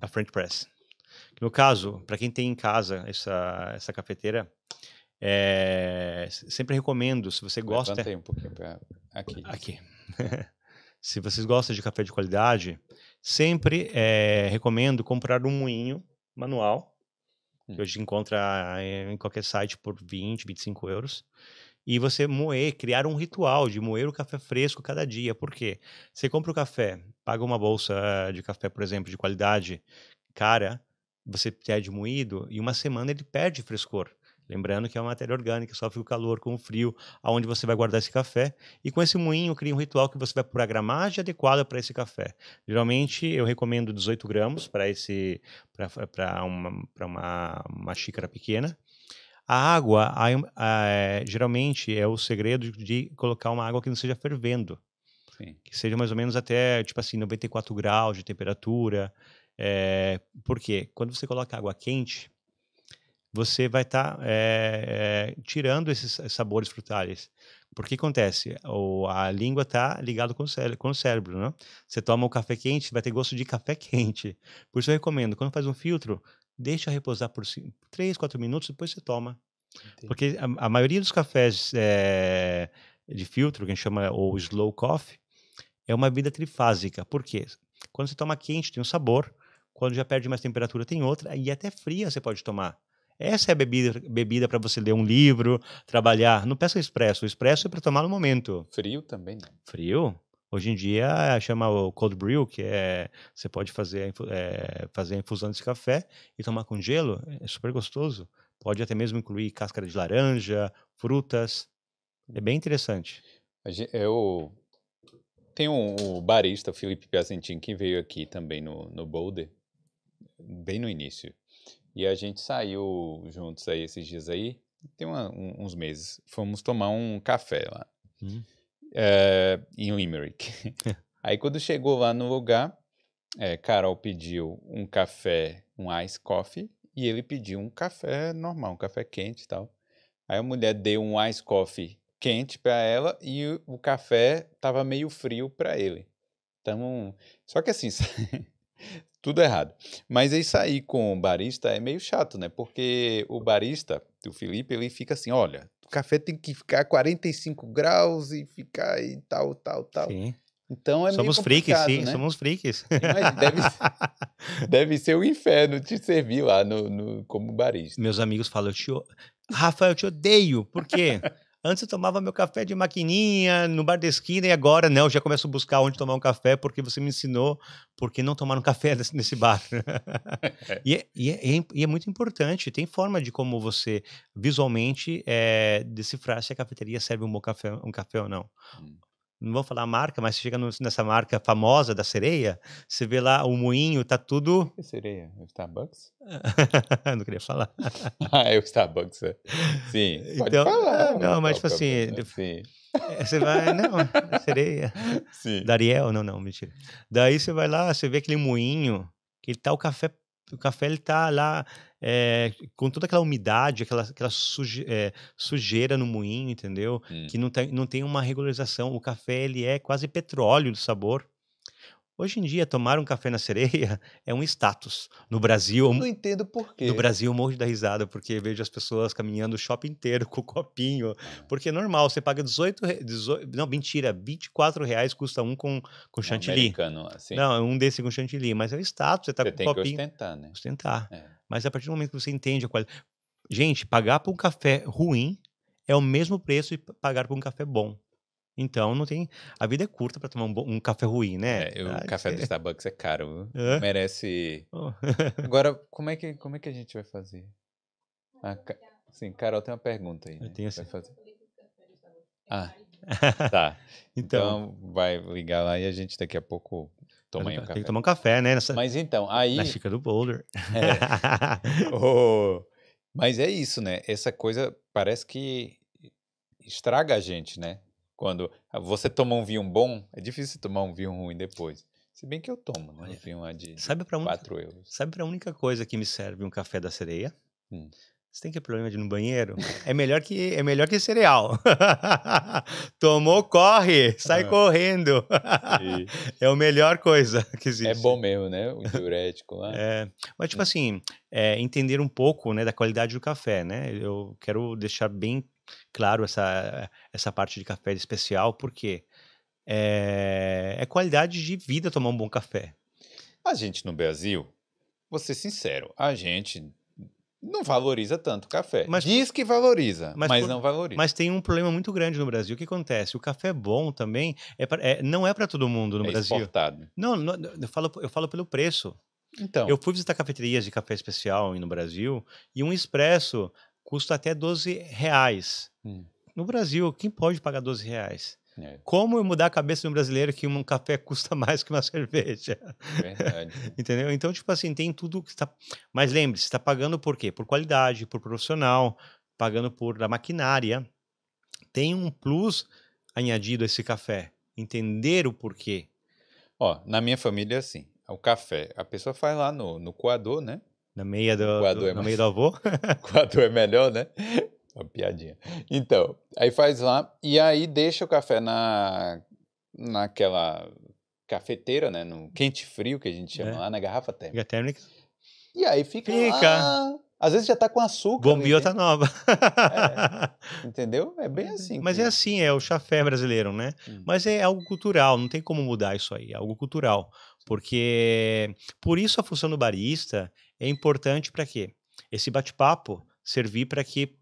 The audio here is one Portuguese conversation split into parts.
a French Press. No caso, para quem tem em casa essa, essa cafeteira, é, sempre recomendo, se você gosta... Levantei um pouquinho pra... aqui. Aqui. se vocês gostam de café de qualidade, sempre é, recomendo comprar um moinho manual, hum. que hoje encontra é, em qualquer site por 20, 25 euros. E você moer, criar um ritual de moer o café fresco cada dia. Por quê? Você compra o café paga uma bolsa eh, de café, por exemplo, de qualidade cara, você pede é moído, e uma semana ele perde frescor. Lembrando que é uma matéria orgânica, sofre o calor com o frio, aonde você vai guardar esse café. E com esse moinho, cria um ritual que você vai por a gramagem adequada para esse café. Geralmente, eu recomendo 18 gramas para esse para uma, uma, uma xícara pequena. A água, a, a, eh, geralmente, é o segredo de colocar uma água que não seja fervendo. Sim. Que seja mais ou menos até, tipo assim, 94 graus de temperatura. É, eh, porque quando você coloca água quente, você vai estar tá, é, é, tirando esses sabores frutais. Porque acontece, o, a língua está ligada com, com o, cérebro, né? Você toma o um café quente, vai ter gosto de café quente. Por isso eu recomendo, quando faz um filtro, deixa repousar por 3, 4 minutos, depois você toma. Entendi. Porque a, a, maioria dos cafés é, de filtro, que a gente chama o slow coffee, é uma bebida trifásica. Por quê? Quando você toma quente, tem um sabor. Quando já perde mais temperatura, tem outra. E até fria você pode tomar. Essa é a bebida, bebida para você ler um livro, trabalhar. Não peça expresso. O expresso é para tomar no momento. Frio também não. Né? Frio? Hoje em dia chama o cold brew, que é você pode fazer, é, fazer a infusão desse café e tomar com gelo. É super gostoso. Pode até mesmo incluir cáscara de laranja, frutas. É bem interessante. Eu tem um, o barista, Felipe Piacentin, que veio aqui também no, no Boulder, bem no início. E a gente saiu juntos aí esses dias aí, tem uma, um, uns meses. Fomos tomar um café lá, hum. é, em Limerick. aí quando chegou lá no lugar, é, Carol pediu um café, um ice coffee, e ele pediu um café normal, um café quente e tal. Aí a mulher deu um ice coffee quente para ela e o café estava meio frio para ele. Então, só que assim, tudo errado. Mas isso aí com o barista é meio chato, né? Porque o barista, o Felipe, ele fica assim, olha, o café tem que ficar 45 graus e ficar e tal, tal, tal. Sim. Então é somos freaks, sim, né? somos freaks. Mas deve, deve ser o um inferno te servir lá no, no, como barista. Meus amigos falam, eu te, eu te odeio. Por quê? Antes eu tomava meu café de maquininha no bar da esquina e agora não, eu já começo a buscar onde tomar um café porque você me ensinou por que não tomar um café nesse bar. É, e, é, e, é, e, é, muito importante, tem forma de como você visualmente é, decifrar se a cafeteria serve um bom café, um café ou não. Hum não vou falar a marca, mas você chega nessa marca famosa da sereia, você vê lá o moinho, tá tudo. Que sereia? É o Starbucks? não queria falar. ah, é o Starbucks, é. Sim. então, falar, Não, né? mas tipo tá assim. Né? Sim. É, você vai, não, é sereia. Sim. Dariel, não, não, mentira. Daí você vai lá, você vê aquele moinho, que ele tá o café o café ele tá lá é, com toda aquela umidade, aquela, aquela suje, é, eh, sujeira no moinho, entendeu? Hum. Que não tem, não tem uma regularização. O café ele é quase petróleo do sabor. Hoje em dia, tomar um café na sereia é um status. No Brasil. Eu não entendo por quê. No Brasil, eu morro da risada, porque vejo as pessoas caminhando o shopping inteiro com o copinho. Porque é normal, você paga 18. 18 não, mentira, 24 reais custa um com, com é chantilly. Um americano, assim. Não, é um desse com chantilly. Mas é o status, você tá você com o copinho. Você tem que ostentar, né? Ostentar. É. Mas a partir do momento que você entende a qualidade. Gente, pagar por um café ruim é o mesmo preço de pagar por um café bom. Então não tem. A vida é curta para tomar um, um, café ruim, né? É, o ah, café é... do Starbucks é caro. Merece. Oh. Agora, como é, que, como é que a gente vai fazer? Ah, ca... Sim, Carol tem uma pergunta aí. Né? Eu tenho assim. Fazer... Ah. tá. então, então, vai ligar lá e a gente daqui a pouco toma aí um café. Tem que tomar um café, né? Nessa... Mas então, aí. Na chica do Boulder. É. oh. Mas é isso, né? Essa coisa parece que estraga a gente, né? Quando ah, você toma um vinho bom, é difícil tomar um vinho ruim depois. Se bem que eu tomo, né? Um vinho de sabe pra 4 euros. Sabe para a única coisa que me serve um café da sereia? Hum. Você tem que ter problema de ir no banheiro? É melhor que é melhor que cereal. Tomou, corre, sai ah, correndo. é a melhor coisa que é existe. É bom mesmo, né? O diurético lá. É, mas tipo hum. assim, é, entender um pouco né, da qualidade do café, né? Eu quero deixar bem claro, essa, essa parte de café especial, porque é, é qualidade de vida tomar um bom café. A gente no Brasil, vou ser sincero, a gente não valoriza tanto o café. Mas, Diz que valoriza, mas, mas por, não valoriza. Mas tem um problema muito grande no Brasil. O que acontece? O café é bom também é, pra, é não é para todo mundo no é Brasil. Exportado. Não, não, eu, falo, eu falo pelo preço. Então. Eu fui visitar cafeterias de café especial no Brasil e um expresso custa até 12 reais. Hum. No Brasil, quem pode pagar 12 reais? É. Como eu mudar a cabeça de um brasileiro que um café custa mais que uma cerveja? Verdade. Entendeu? Então, tipo assim, tem tudo que está. Mas lembre-se, está pagando por quê? Por qualidade, por profissional, pagando por a maquinária. Tem um plus añadido a esse café. Entender o porquê. Ó, na minha família, é assim, o café, a pessoa faz lá no, no coador, né? na meia do, do é mais... meio do avô. Quatro é melhor, né? Uma piadinha. Então, aí faz lá e aí deixa o café na naquela cafeteira, né? No quente frio que a gente chama é. lá, na né? garrafa térmica. térmica. E aí fica, fica. Lá. Às vezes já tá com açúcar. Né? Bombiota tá nova. é, entendeu? É bem é assim. Mas que... é assim, é o chafé brasileiro, né? Hum. Mas é algo cultural, não tem como mudar isso aí, é algo cultural. Porque por isso a função do barista é importante para quê? Esse bate-papo servir para que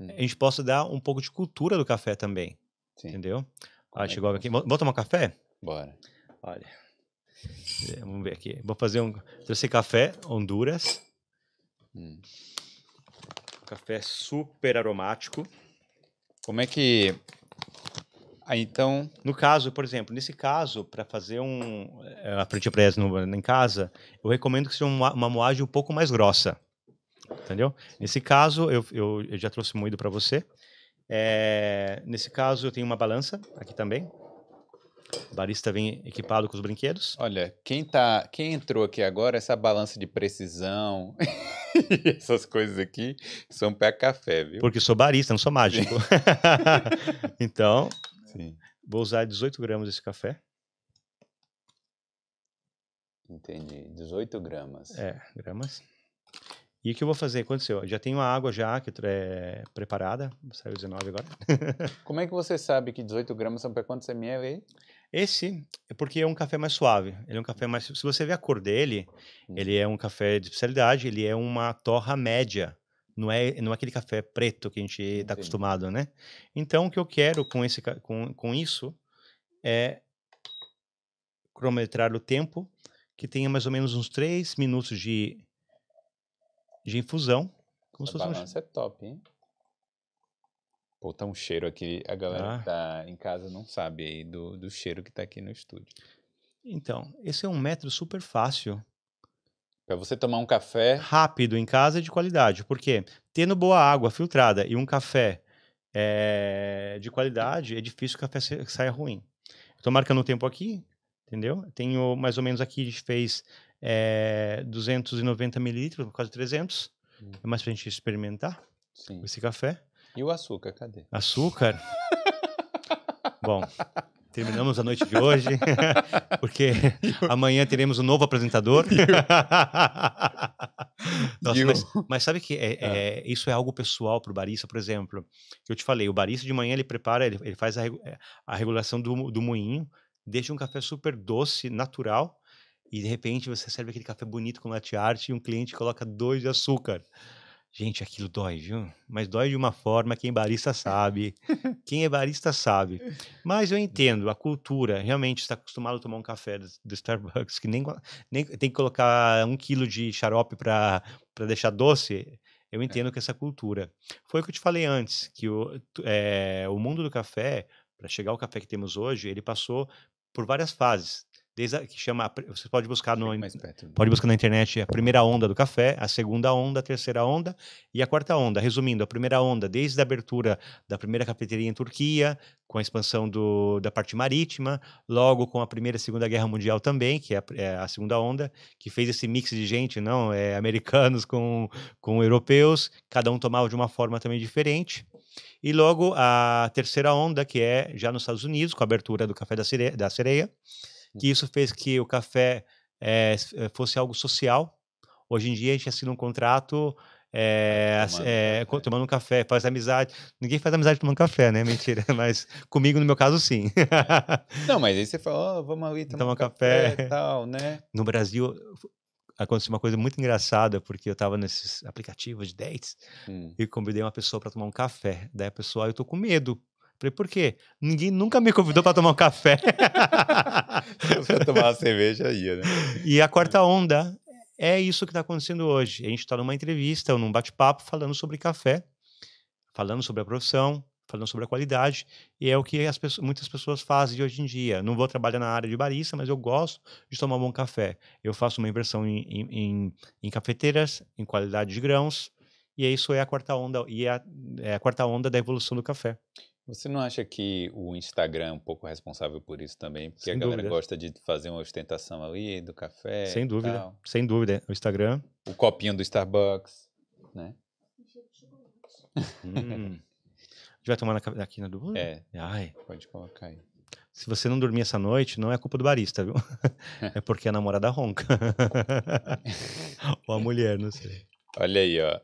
a hum. gente possa dar um pouco de cultura do café também. Sim. Entendeu? Ah, chegou aqui. Vamos tomar café? Bora. Olha. Eh, vamos ver aqui. Vou fazer um. Trouxe café Honduras. Hum. Café super aromático. Como é que ah, então. No caso, por exemplo, nesse caso, para fazer um, eh, a no em casa, eu recomendo que seja uma, uma moagem um pouco mais grossa. Entendeu? Nesse caso, eu, eu, eu já trouxe moído para você. É, nesse caso, eu tenho uma balança aqui também. O barista vem equipado com os brinquedos. Olha, quem, tá, quem entrou aqui agora, essa balança de precisão e essas coisas aqui são pé café, viu? Porque sou barista, não sou mágico. então, Sim. Vou usar 18 gramas desse café. Entendi. 18 gramas. É, gramas. E o que eu vou fazer? Aconteceu. Já tenho a água já que é preparada. Saiu 19 agora. Como é que você sabe que 18 gramas são para quantos ml aí? Esse é porque é um café mais suave. Ele é um café mais. Se você ver a cor dele, hum. ele é um café de especialidade. Ele é uma torra média não é, não é aquele café preto que a gente está acostumado, né? Então, o que eu quero com, esse, com, com isso é cronometrar o tempo, que tenha mais ou menos uns 3 minutos de, de infusão. Como Essa balança um... é top, hein? Pô, tá um cheiro aqui, a galera ah. que tá em casa não sabe aí do, do cheiro que tá aqui no estúdio. Então, esse é um método super fácil para é você tomar um café. Rápido em casa e de qualidade. Porque tendo boa água filtrada e um café é, de qualidade, é difícil que o café saia ruim. Estou marcando o tempo aqui, entendeu? Tenho mais ou menos aqui, a gente fez é, eh, 290 mililitros, quase 300. Hum. É mais para a gente experimentar Sim. esse café. E o açúcar, cadê? Açúcar? Bom, Terminamos a noite de hoje, porque amanhã teremos um novo apresentador. Nossa, mas, mas, sabe que é, é. É, isso é algo pessoal para o barista, por exemplo. Eu te falei, o barista de manhã ele prepara, ele, ele faz a, é, a regulação do, do moinho, deixa um café super doce, natural, e de repente você serve aquele café bonito com latte art e um cliente coloca dois de açúcar. Gente, aquilo dói, viu? Mas dói de uma forma quem barista sabe. quem é barista sabe. Mas eu hum. entendo, a cultura realmente está acostumado a tomar um café do, Starbucks, que nem, nem tem que colocar um quilo de xarope para deixar doce. Eu é. entendo é. que essa cultura. Foi o que eu te falei antes, que o, é, o mundo do café, para chegar ao café que temos hoje, ele passou por várias fases desde a, que chama, você pode buscar no né? pode buscar na internet a primeira onda do café, a segunda onda, a terceira onda e a quarta onda. Resumindo, a primeira onda desde a abertura da primeira cafeteria em Turquia, com a expansão do, da parte marítima, logo com a primeira e segunda guerra mundial também, que é a, é a, segunda onda, que fez esse mix de gente, não, é americanos com com europeus, cada um tomava de uma forma também diferente. E logo a terceira onda, que é já nos Estados Unidos, com a abertura do café da sereia, da sereia que isso fez que o café é, fosse algo social. Hoje em dia a gente assina um contrato é, tomando, é, tomando um café, faz amizade. Ninguém faz amizade tomando café, né? Mentira. Mas comigo, no meu caso, sim. Não, mas aí você fala, oh, vamos ali tomar Toma um café, café tal, né? No Brasil aconteceu uma coisa muito engraçada, porque eu tava nesses aplicativos de dates hum. e convidei uma pessoa para tomar um café. Daí a pessoa, ah, eu tô com medo. Falei, por quê? Ninguém nunca me convidou para tomar um café. Se tomar uma cerveja, ia, né? E a quarta onda é isso que está acontecendo hoje. A gente está numa entrevista ou num bate-papo falando sobre café, falando sobre a profissão, falando sobre a qualidade, e é o que pessoas, muitas pessoas fazem hoje em dia. Não vou trabalhar na área de barista, mas eu gosto de tomar um bom café. Eu faço uma inversão em, em, em, em cafeteiras, em qualidade de grãos, e é isso é a quarta onda, e é a, é a quarta onda da evolução do café. Você não acha que o Instagram é um pouco responsável por isso também? Porque sem a galera dúvida. gosta de fazer uma ostentação ali do café. Sem dúvida, tal. sem dúvida. O Instagram. O copinho do Starbucks, né? hum. A gente vai tomar na, aqui na dúvida? É. Ai. Pode colocar aí. Se você não dormir essa noite, não é culpa do barista, viu? É porque a namorada ronca. Ou a mulher, não sei. Olha aí, ó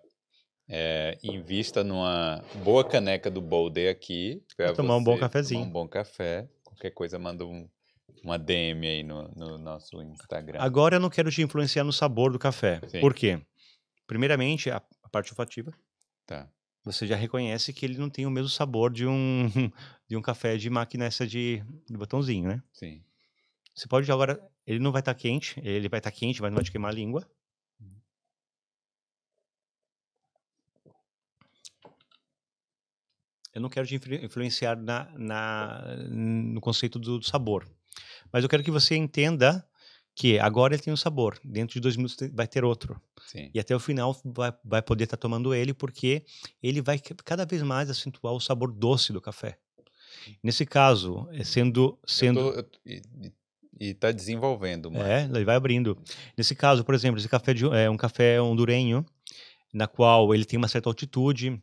é, invista numa boa caneca do Boulder aqui. Pra tomar um bom cafezinho. um bom café. Qualquer coisa, manda um, uma DM aí no, no, nosso Instagram. Agora eu não quero te influenciar no sabor do café. Sim. Por quê? Primeiramente, a, a parte olfativa. Tá. Você já reconhece que ele não tem o mesmo sabor de um, de um café de máquina essa de, de botãozinho, né? Sim. Você pode agora. Ele não vai estar tá quente, ele vai estar tá quente, mas não vai te queimar a língua. eu não quero te influ influenciar na, na, no conceito do, do, sabor. Mas eu quero que você entenda que agora ele tem um sabor, dentro de dois minutos vai ter outro. Sim. E até o final vai, vai poder estar tá tomando ele, porque ele vai cada vez mais acentuar o sabor doce do café. Nesse caso, sendo. É sendo... Eu tô, eu e está desenvolvendo. É, ele vai abrindo. Nesse caso, por exemplo, esse café de, é um café hondurenho, na qual ele tem uma certa altitude,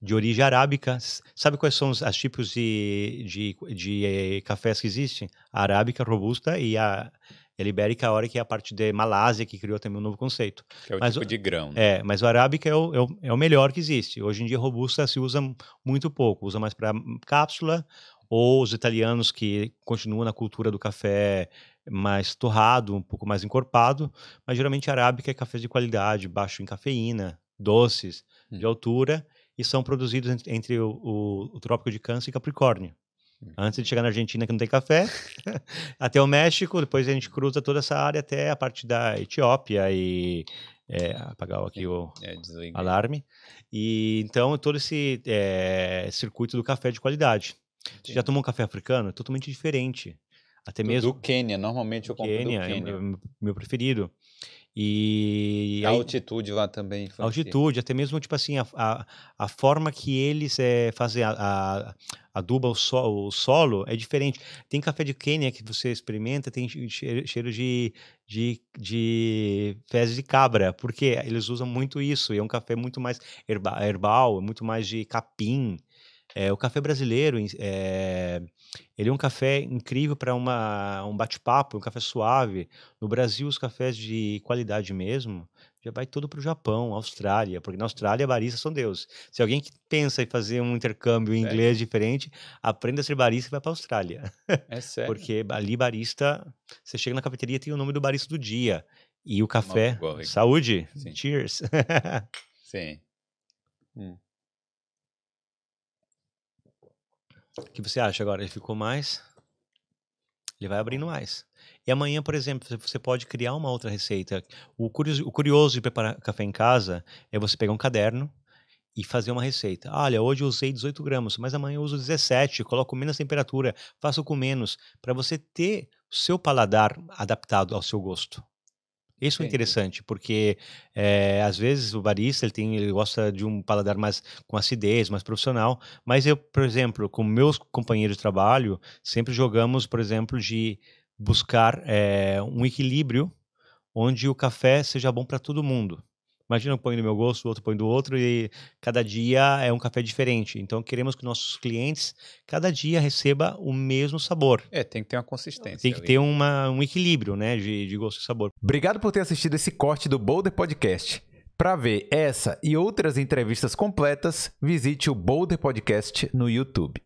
de origem arábica. Sabe quais são os, tipos de, de, de, eh, cafés que existem? A arábica, robusta e a, a libérica, a hora que é a parte de Malásia que criou também um novo conceito. Que é o mas, tipo de grão. Né? É, mas o arábica é o, é o, é, o, melhor que existe. Hoje em dia, robusta se usa muito pouco, usa mais para cápsula ou os italianos que continuam na cultura do café mais torrado, um pouco mais encorpado, mas geralmente a arábica é café de qualidade, baixo em cafeína, doces, hum. de altura e são produzidos entre, entre o, o, o Trópico de Câncer e Capricórnio. Hum. Antes de chegar na Argentina, que não tem café, até o México, depois a gente cruza toda essa área até a parte da Etiópia e. É, apagar aqui o é, é alarme. E então todo esse é, circuito do café de qualidade. Você já tomou um café africano? Totalmente diferente. Até do, mesmo. Do Quênia, normalmente eu compro Quênia, do Quênia. É meu preferido. E a aí, altitude lá também. Influencia. Altitude, até mesmo tipo assim, a, a, a forma que eles é, fazem a, a, aduba o, sol, o solo é diferente. Tem café de Quênia que você experimenta, tem cheiro de, de, de fezes de cabra, porque eles usam muito isso. E é um café muito mais herba, herbal, muito mais de capim. É, o café brasileiro, é, ele é um café incrível para um bate-papo, um café suave. No Brasil, os cafés de qualidade mesmo já vai todo para o Japão, Austrália, porque na Austrália baristas são deus. Se alguém que pensa em fazer um intercâmbio em é. inglês diferente, aprenda a ser barista e vai para a Austrália. É sério? porque ali barista, você chega na cafeteria tem o nome do barista do dia. E o café, saúde, Sim. cheers. Sim. Hum. O que você acha agora? Ele ficou mais? Ele vai abrindo mais. E amanhã, por exemplo, você pode criar uma outra receita. O curioso, o curioso de preparar café em casa é você pegar um caderno e fazer uma receita. Olha, hoje eu usei 18 gramas, mas amanhã eu uso 17, coloco menos temperatura, faço com menos, para você ter o seu paladar adaptado ao seu gosto. Isso é interessante, porque é, às vezes o barista ele, tem, ele gosta de um paladar mais com acidez, mais profissional. Mas eu, por exemplo, com meus companheiros de trabalho, sempre jogamos, por exemplo, de buscar é, um equilíbrio onde o café seja bom para todo mundo. Imagina um põe do meu gosto, o outro põe do outro, e cada dia é um café diferente. Então queremos que nossos clientes, cada dia, receba o mesmo sabor. É, tem que ter uma consistência. Tem que ali. ter uma, um equilíbrio, né, de, de gosto e sabor. Obrigado por ter assistido esse corte do Boulder Podcast. Para ver essa e outras entrevistas completas, visite o Boulder Podcast no YouTube.